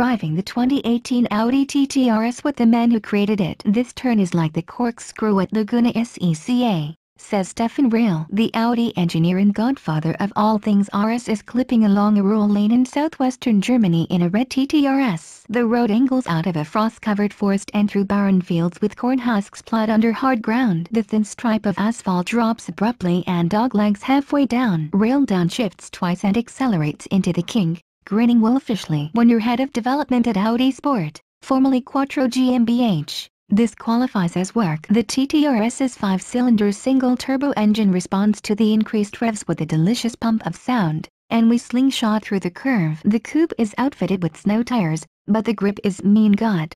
driving the 2018 Audi TT RS with the man who created it. This turn is like the corkscrew at Laguna SECA, says Stefan Rail. The Audi engineer and godfather of all things RS is clipping along a rural lane in southwestern Germany in a red TT RS. The road angles out of a frost-covered forest and through barren fields with corn husks plowed under hard ground. The thin stripe of asphalt drops abruptly and doglegs halfway down. Rail downshifts twice and accelerates into the king grinning wolfishly. When you're head of development at Audi Sport, formerly Quattro GmbH, this qualifies as work. The TTRS's five-cylinder single-turbo engine responds to the increased revs with a delicious pump of sound, and we slingshot through the curve. The coupe is outfitted with snow tires, but the grip is mean god.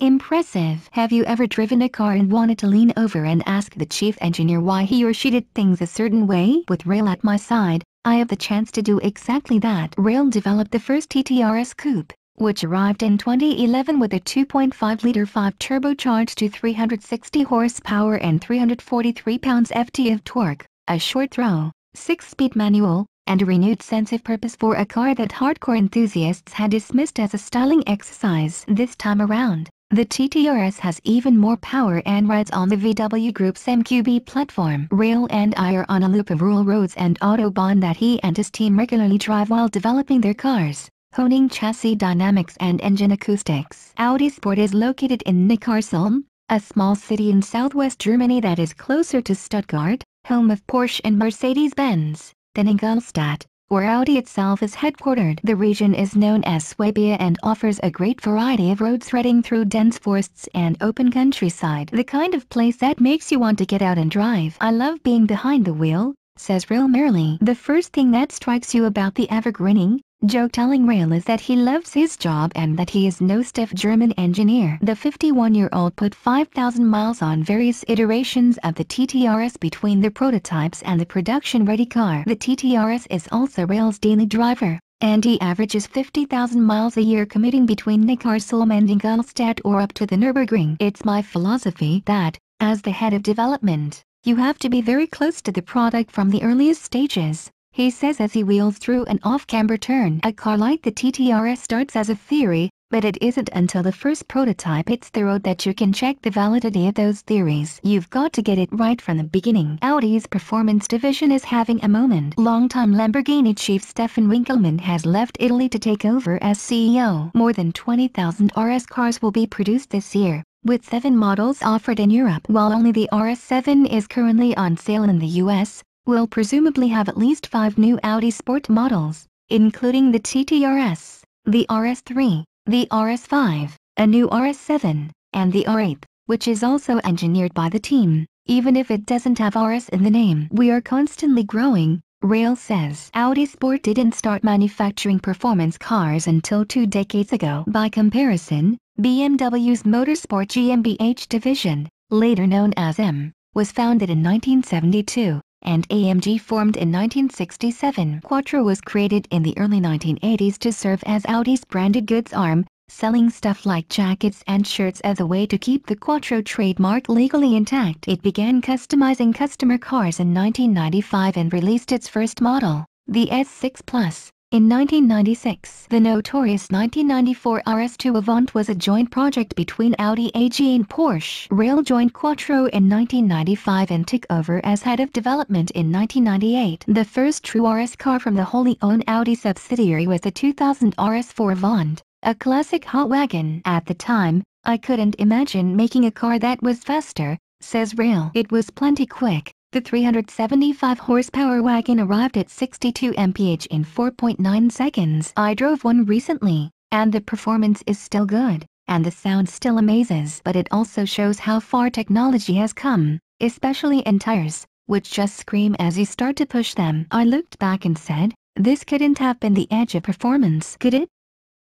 Impressive. Have you ever driven a car and wanted to lean over and ask the chief engineer why he or she did things a certain way? With Rail at my side, I have the chance to do exactly that. Rail developed the first TTRS coupe, which arrived in 2011 with a 2.5-liter 5-turbocharged to 360 horsepower and 343 pounds-ft of torque, a short throw, 6-speed manual, and a renewed sense of purpose for a car that hardcore enthusiasts had dismissed as a styling exercise. This time around, the TTRS has even more power and rides on the VW Group's MQB platform. Rail and I are on a loop of rural roads and autobahn that he and his team regularly drive while developing their cars, honing chassis dynamics and engine acoustics. Audi Sport is located in Neckarsulm, a small city in southwest Germany that is closer to Stuttgart, home of Porsche and Mercedes-Benz, than Ingolstadt, where Audi itself is headquartered. The region is known as Swabia and offers a great variety of roads threading through dense forests and open countryside. The kind of place that makes you want to get out and drive. I love being behind the wheel, says Real Merrily. The first thing that strikes you about the Evergreening, Joe telling Rael is that he loves his job and that he is no stiff German engineer. The 51-year-old put 5,000 miles on various iterations of the TTRS between the prototypes and the production-ready car. The TTRS is also Rail's daily driver and he averages 50,000 miles a year commuting between Neckarsulm and Ingolstadt or up to the Nürburgring. It's my philosophy that, as the head of development, you have to be very close to the product from the earliest stages he says as he wheels through an off-camber turn. a car like the TTRS starts as a theory, but it isn't until the first prototype hits the road that you can check the validity of those theories. You've got to get it right from the beginning. Audi's performance division is having a moment. Longtime Lamborghini chief Stefan Winkelmann has left Italy to take over as CEO. More than 20,000 RS cars will be produced this year, with seven models offered in Europe. While only the RS7 is currently on sale in the US, will presumably have at least five new Audi Sport models, including the TTRS, the RS3, the RS5, a new RS7, and the R8, which is also engineered by the team, even if it doesn't have RS in the name. We are constantly growing, Rail says Audi Sport didn't start manufacturing performance cars until two decades ago. By comparison, BMW's Motorsport GmbH division, later known as M, was founded in 1972 and AMG formed in 1967. Quattro was created in the early 1980s to serve as Audi's branded goods arm, selling stuff like jackets and shirts as a way to keep the Quattro trademark legally intact. It began customizing customer cars in 1995 and released its first model, the S6 Plus. In 1996, the notorious 1994 RS2 Avant was a joint project between Audi AG and Porsche. Rail joined Quattro in 1995 and took over as head of development in 1998. The first true RS car from the wholly owned Audi subsidiary was the 2000 RS4 Avant, a classic hot wagon. At the time, I couldn't imagine making a car that was faster, says Rail. It was plenty quick, the 375 horsepower wagon arrived at 62 mph in 4.9 seconds. I drove one recently, and the performance is still good, and the sound still amazes. But it also shows how far technology has come, especially in tires, which just scream as you start to push them. I looked back and said, this couldn't have been the edge of performance, could it?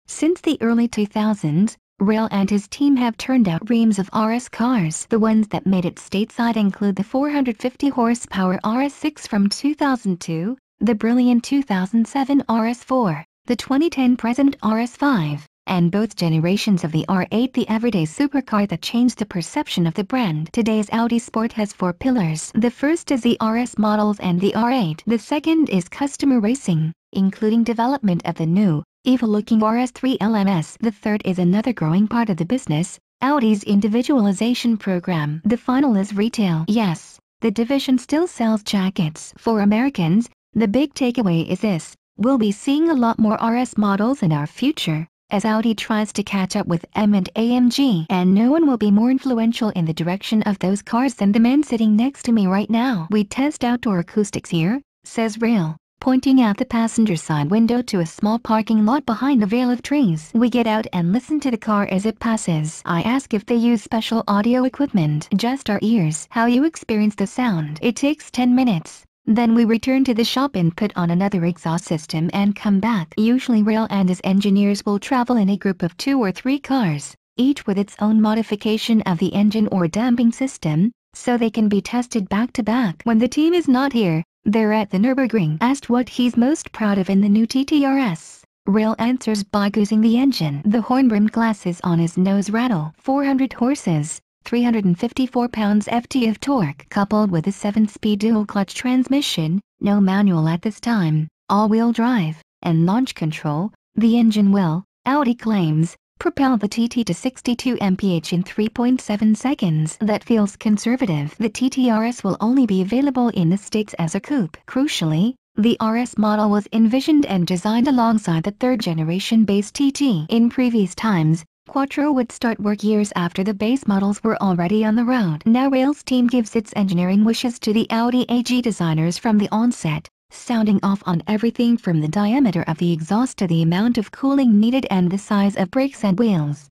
Since the early 2000s, Rail and his team have turned out reams of RS cars. The ones that made it stateside include the 450 horsepower RS6 from 2002, the brilliant 2007 RS4, the 2010 present RS5, and both generations of the R8 the everyday supercar that changed the perception of the brand. Today's Audi Sport has four pillars. The first is the RS models and the R8. The second is customer racing, including development of the new, evil-looking RS3 LMS. The third is another growing part of the business, Audi's individualization program. The final is retail. Yes, the division still sells jackets. For Americans, the big takeaway is this, we'll be seeing a lot more RS models in our future, as Audi tries to catch up with M and AMG. And no one will be more influential in the direction of those cars than the man sitting next to me right now. We test outdoor acoustics here, says Rail pointing out the passenger side window to a small parking lot behind a veil of trees. We get out and listen to the car as it passes. I ask if they use special audio equipment, just our ears, how you experience the sound. It takes 10 minutes. Then we return to the shop and put on another exhaust system and come back. Usually Rail and his engineers will travel in a group of two or three cars, each with its own modification of the engine or damping system, so they can be tested back to back. When the team is not here, there at the Nürburgring. Asked what he's most proud of in the new TTRS. Rail answers by goosing the engine. The horn-rimmed glasses on his nose rattle. 400 horses, 354 pounds ft of torque. Coupled with a 7-speed dual-clutch transmission, no manual at this time, all-wheel drive, and launch control, the engine will, Audi claims, propel the TT to 62 mph in 3.7 seconds. That feels conservative. The TTRS will only be available in the States as a coupe. Crucially, the RS model was envisioned and designed alongside the third-generation base TT. In previous times, Quattro would start work years after the base models were already on the road. Now Rail's team gives its engineering wishes to the Audi AG designers from the onset, sounding off on everything from the diameter of the exhaust to the amount of cooling needed and the size of brakes and wheels.